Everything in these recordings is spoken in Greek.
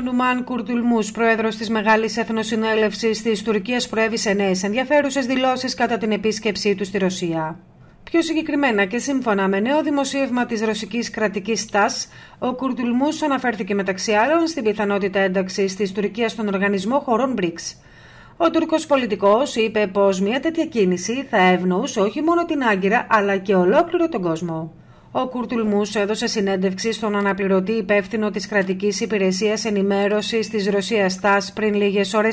Ο Νουμάν Κουρτουλμούς, πρόεδρος της Μεγάλης Εθνοσυνέλευσης της Τουρκίας, προέβησε νέες ενδιαφέρουσες δηλώσεις κατά την επίσκεψή του στη Ρωσία. Πιο συγκεκριμένα και σύμφωνα με νέο δημοσίευμα της ρωσικής κρατικής ΤΑΣ, ο Κουρτουλμούς αναφέρθηκε μεταξύ άλλων στην πιθανότητα ένταξης της Τουρκίας στον οργανισμό χωρών BRICS. Ο Τούρκο πολιτικός είπε πως μια τέτοια κίνηση θα ευνοούσε όχι μόνο την Άγκυρα αλλά και ολόκληρο τον κόσμο. Ο Κουρτουλμού έδωσε συνέντευξη στον αναπληρωτή υπεύθυνο της κρατικής υπηρεσίας ενημέρωσης της Ρωσίας ΤΑΣ πριν λίγες ώρες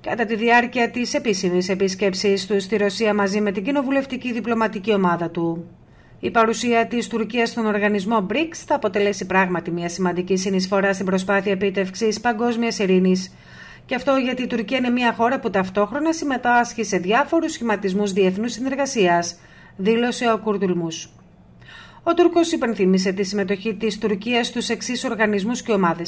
κατά τη διάρκεια της επίσημης επίσκεψής του στη Ρωσία μαζί με την κοινοβουλευτική διπλωματική ομάδα του. Η παρουσία της Τουρκίας στον οργανισμό BRICS θα αποτελέσει πράγματι μια σημαντική συνεισφορά στην προσπάθεια επίτευξης παγκόσμιας ειρήνης. Και αυτό γιατί η Τουρκία είναι μια χώρα που ταυτόχρονα συμμετάσχει σε διάφορους σχηματισμούς διεθνούς συνεργασίας, δήλωσε ο Κουρτουλμού. Ο Τούρκο υπενθύμησε τη συμμετοχή της Τουρκίας στους εξής οργανισμούς και ομάδες.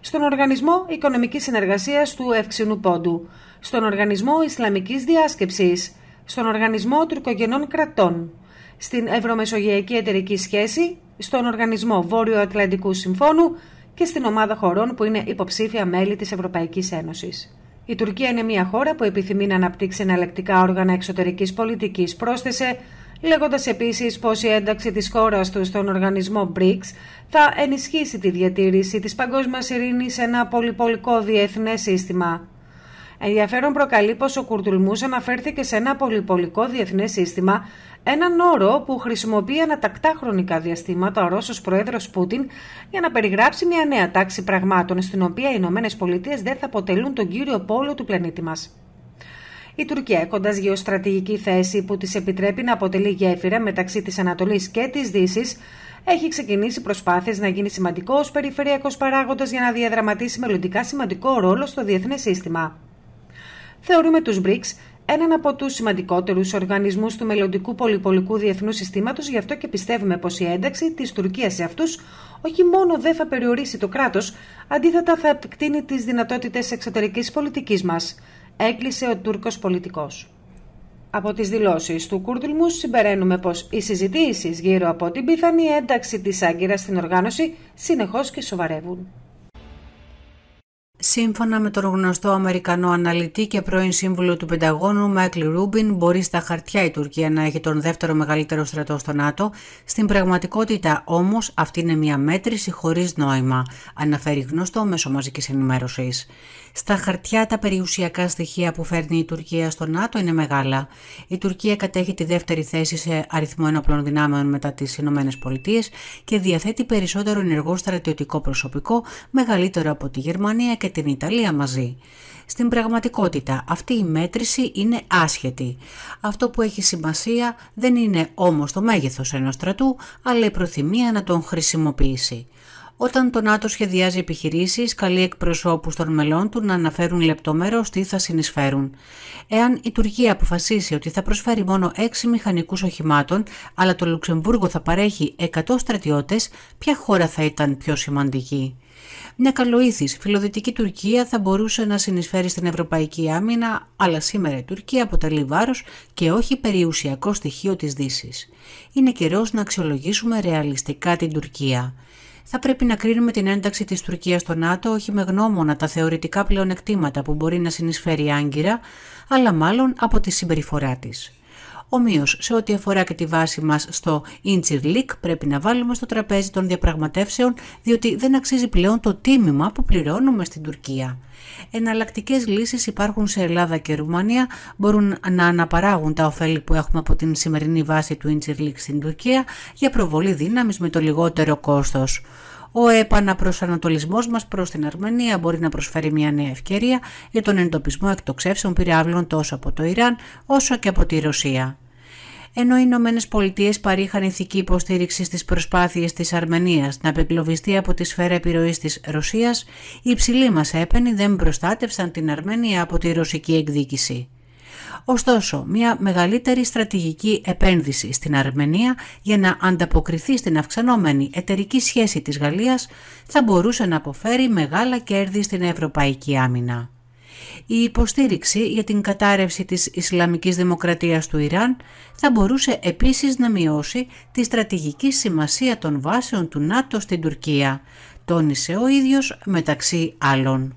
Στον Οργανισμό Οικονομικής Συνεργασίας του Ευξηνού Πόντου. Στον Οργανισμό Ισλαμικής Διάσκεψης. Στον Οργανισμό Τουρκογενών Κρατών. Στην Ευρωμεσογειακή Εταιρική Σχέση. Στον Οργανισμό Βόρειο Ατλαντικού Συμφώνου και στην ομάδα χωρών που είναι υποψήφια μέλη της Ευρωπαϊκής Ένωσης. Η Τουρκία είναι μια χώρα που επιθυμεί να αναπτύξει εναλλεκτικά όργανα εξωτερικής πολιτικής, πρόσθεσε λέγοντας επίσης πως η ένταξη της χώρας του στον οργανισμό BRICS θα ενισχύσει τη διατήρηση της παγκόσμιας ειρήνης σε ένα πολυπολικό διεθνές σύστημα. Ενδιαφέρον προκαλεί πως ο Κουρτουλμούς αναφέρθηκε σε ένα πολυπολικό διεθνές σύστημα, έναν όρο που χρησιμοποιεί ανατακτά χρονικά διαστήματα ο Ρώσος Πρόεδρος Πούτιν για να περιγράψει μια νέα τάξη πραγμάτων, στην οποία οι Ηνωμένες Πολιτείες δεν θα αποτελούν τον κύριο πόλο του πλανήτη μας η Τουρκία έχοντας γεωστρατηγική θέση που της επιτρέπει να αποτελεί γέφυρα μεταξύ της Ανατολής και της Δύσης, έχει ξεκινήσει προσπάθειες να γίνει σημαντικός περιφερειακός παράγοντας για να διαδραματίσει μελλοντικά σημαντικό ρόλο στο διεθνές σύστημα. Θεωρούμε τους BRICS έναν από τους σημαντικότερους οργανισμούς του μελλοντικού πολυπολικού διεθνούς Συστήματος, γι' αυτό και πιστεύουμε πως η ένταξη της Τουρκίας σε αυτούς, όχι μόνο δεν θα περιορίσει το κράτος, αντίθετα θα επεκτείνει τις δυνατότητες εξωτερικής πολιτικής μας έκλεισε ο Τούρκος πολιτικός. Από τις δηλώσεις του Κούρτουλμου συμπεραίνουμε πως οι συζητήσεις γύρω από την πιθανή ένταξη της Άγκυρας στην οργάνωση συνεχώς και σοβαρεύουν. Σύμφωνα με τον γνωστό Αμερικανό αναλυτή και πρώην σύμβουλο του Πενταγώνου Μάικλ Ρούμπιν, μπορεί στα χαρτιά η Τουρκία να έχει τον δεύτερο μεγαλύτερο στρατό στο ΝΑΤΟ. Στην πραγματικότητα όμως αυτή είναι μια μέτρηση χωρίς νόημα, αναφέρει γνωστό μέσο μαζικής ενημέρωσης. Στα χαρτιά τα περιουσιακά στοιχεία που φέρνει η Τουρκία στο ΝΑΤΟ είναι μεγάλα. Η Τουρκία κατέχει τη δεύτερη θέση σε αριθμό ενόπλων δυνάμεων μετά τις ΗΠΑ και διαθέτει περισσότερο ενεργό στρατιωτικό προσωπικό, μεγαλύτερο από τη Γερμανία και την Ιταλία μαζί. Στην πραγματικότητα αυτή η μέτρηση είναι άσχετη. Αυτό που έχει σημασία δεν είναι όμως το μέγεθος ενός στρατού, αλλά η προθυμία να τον χρησιμοποιήσει. Όταν το ΝΑΤΟ σχεδιάζει επιχειρήσεις, καλεί εκπροσώπους των μελών του να αναφέρουν λεπτομέρως τι θα συνεισφέρουν. Εάν η Τουρκία αποφασίσει ότι θα προσφέρει μόνο 6 μηχανικούς οχημάτων, αλλά το Λουξεμβούργο θα παρέχει 100 στρατιώτες, ποια χώρα θα ήταν πιο σημαντική. Μια καλοήθηση, φιλοδυτική Τουρκία θα μπορούσε να συνεισφέρει στην ευρωπαϊκή άμυνα, αλλά σήμερα η Τουρκία αποτελεί βάρος και όχι περιουσιακό στοιχείο της Δύσης. Είναι καιρός να αξιολογήσουμε ρεαλιστικά την Τουρκία. Θα πρέπει να κρίνουμε την ένταξη της Τουρκίας στο ΝΑΤΟ όχι με γνώμονα τα θεωρητικά πλεονεκτήματα που μπορεί να συνεισφέρει άγκυρα, αλλά μάλλον από τη συμπεριφορά της. Ομοίως, σε ό,τι αφορά και τη βάση μας στο Incher Leak πρέπει να βάλουμε στο τραπέζι των διαπραγματεύσεων, διότι δεν αξίζει πλέον το τίμημα που πληρώνουμε στην Τουρκία. Εναλλακτικές λύσεις υπάρχουν σε Ελλάδα και Ρουμανία, μπορούν να αναπαράγουν τα ωφέλη που έχουμε από την σημερινή βάση του Incher Leak στην Τουρκία για προβολή δύναμης με το λιγότερο κόστος. Ο επαναπροσανατολισμός μας προς την Αρμενία μπορεί να προσφέρει μια νέα ευκαιρία για τον εντοπισμό εκτοξεύσεων πυράβλων τόσο από το Ιράν όσο και από τη Ρωσία ενώ οι Ηνωμένες Πολιτείες παρήχαν ηθική υποστήριξη στις προσπάθειες της Αρμενίας να απεγκλωβιστεί από τη σφαίρα επιρροής της Ρωσίας, οι υψηλοί μας έπαινοι δεν προστάτευσαν την Αρμενία από τη ρωσική εκδίκηση. Ωστόσο, μια μεγαλύτερη στρατηγική επένδυση στην Αρμενία για να ανταποκριθεί στην αυξανόμενη εταιρική σχέση της Γαλλίας θα μπορούσε να αποφέρει μεγάλα κέρδη στην ευρωπαϊκή άμυνα. Η υποστήριξη για την κατάρρευση της Ισλαμικής Δημοκρατίας του Ιράν θα μπορούσε επίσης να μειώσει τη στρατηγική σημασία των βάσεων του ΝΑΤΟ στην Τουρκία, τόνισε ο ίδιος μεταξύ άλλων.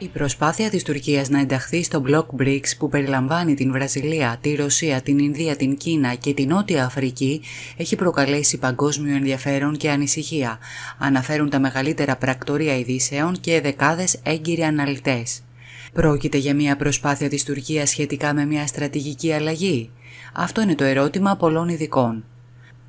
Η προσπάθεια της Τουρκίας να ενταχθεί στο μπλοκ BRICS που περιλαμβάνει την Βραζιλία, τη Ρωσία, την Ινδία, την Κίνα και την Νότια Αφρική έχει προκαλέσει παγκόσμιο ενδιαφέρον και ανησυχία, αναφέρουν τα μεγαλύτερα πρακτορία ειδήσεων και δεκάδες έγκυροι αναλυτές. Πρόκειται για μια προσπάθεια της Τουρκίας σχετικά με μια στρατηγική αλλαγή. Αυτό είναι το ερώτημα πολλών ειδικών.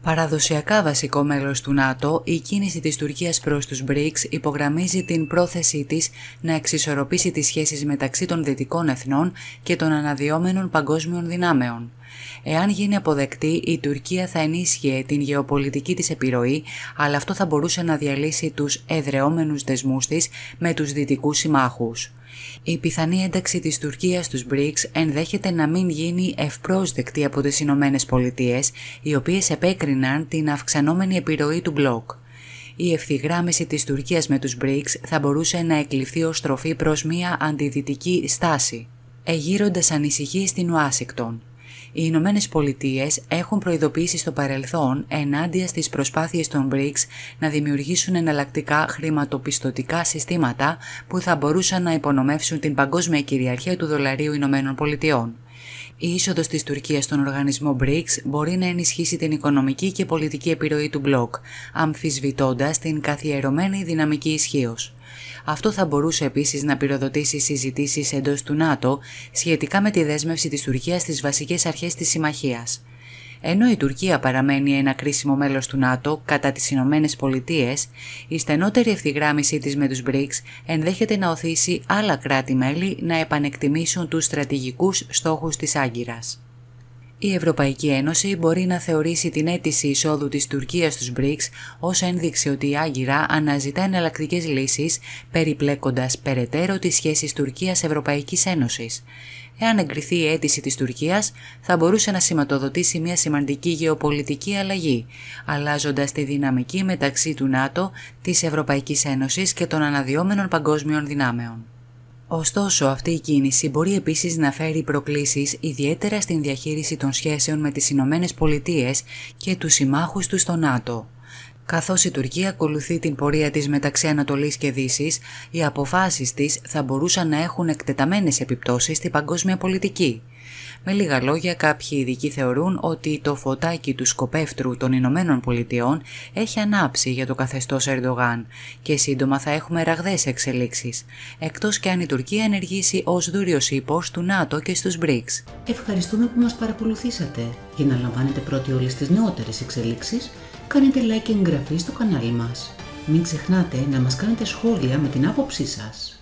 Παραδοσιακά βασικό μέλος του ΝΑΤΟ, η κίνηση της Τουρκίας προς τους BRICS υπογραμμίζει την πρόθεσή της να εξισορροπήσει τις σχέσεις μεταξύ των δυτικών εθνών και των αναδυόμενων παγκόσμιων δυνάμεων. Εάν γίνει αποδεκτή, η Τουρκία θα ενίσχυε την γεωπολιτική της επιρροή, αλλά αυτό θα μπορούσε να διαλύσει τους εδρεόμενους δεσμούς της με τους δυτικούς συμμάχους. Η πιθανή ένταξη της Τουρκίας στους BRICS ενδέχεται να μην γίνει ευπρόσδεκτη από τις Ηνωμένες Πολιτείες, οι οποίες επέκριναν την αυξανόμενη επιρροή του μπλοκ. Η ευθυγράμμιση της Τουρκίας με τους BRICS θα μπορούσε να εκλειφθεί ως στροφή προς μια αντιδυτική στάση, εγείροντας ανησυχίες στην Ουάσιγκτον. Οι Ηνωμένες Πολιτείες έχουν προειδοποιήσει στο παρελθόν ενάντια στις προσπάθειες των BRICS να δημιουργήσουν εναλλακτικά χρηματοπιστωτικά συστήματα που θα μπορούσαν να υπονομεύσουν την παγκόσμια κυριαρχία του δολαρίου Ηνωμένων Πολιτειών. Η είσοδος της Τουρκίας στον οργανισμό BRICS μπορεί να ενισχύσει την οικονομική και πολιτική επιρροή του μπλοκ, αμφισβητώντας την καθιερωμένη δυναμική ισχύως. Αυτό θα μπορούσε επίσης να πυροδοτήσει συζητήσεις εντός του ΝΑΤΟ σχετικά με τη δέσμευση της Τουρκίας στις βασικές αρχές της συμμαχίας. Ενώ η Τουρκία παραμένει ένα κρίσιμο μέλος του ΝΑΤΟ κατά τις Ηνωμένες Πολιτείες, η στενότερη ευθυγράμμιση της με τους BRICS ενδέχεται να οθήσει άλλα κράτη-μέλη να επανεκτιμήσουν τους στρατηγικούς στόχους της Άγκυρας. Η Ευρωπαϊκή Ένωση μπορεί να θεωρήσει την αίτηση εισόδου της Τουρκίας στους BRICS ως ένδειξη ότι η Άγκυρα αναζητά εναλλακτικές λύσεις, περιπλέκοντας περαιτέρω τις σχέσεις Τουρκίας-Ευρωπαϊκής Ένωσης. Εάν εγκριθεί η αίτηση της Τουρκίας, θα μπορούσε να σηματοδοτήσει μια σημαντική γεωπολιτική αλλαγή, αλλάζοντας τη δυναμική μεταξύ του ΝΑΤΟ, της Ευρωπαϊκής Ένωσης και των αναδυόμενων παγκόσμιων δυνάμεων. Ωστόσο, αυτή η κίνηση μπορεί επίσης να φέρει προκλήσεις ιδιαίτερα στην διαχείριση των σχέσεων με τις Ηνωμένες Πολιτείες και τους συμμάχους τους στο ΝΑΤΟ. Καθώς η Τουρκία ακολουθεί την πορεία της μεταξύ Ανατολής και δύσης, οι αποφάσεις της θα μπορούσαν να έχουν εκτεταμένες επιπτώσεις στην παγκόσμια πολιτική. Με λίγα λόγια, κάποιοι ειδικοί θεωρούν ότι το φωτάκι του σκοπεύτρου των Ηνωμένων Πολιτειών έχει ανάψει για το καθεστώς Ερντογάν και σύντομα θα έχουμε ραγδαίες εξελίξεις, εκτός και αν η Τουρκία ενεργήσει ως δούριο ύπο του ΝΑΤΟ και στους BRICS. Ευχαριστούμε που μας παρακολουθήσατε. Για να λαμβάνετε πρώτοι όλες τις νεότερες εξελίξεις κάνετε like και εγγραφή στο κανάλι μας. Μην ξεχνάτε να μας κάνετε σχόλια με την άποψή σας.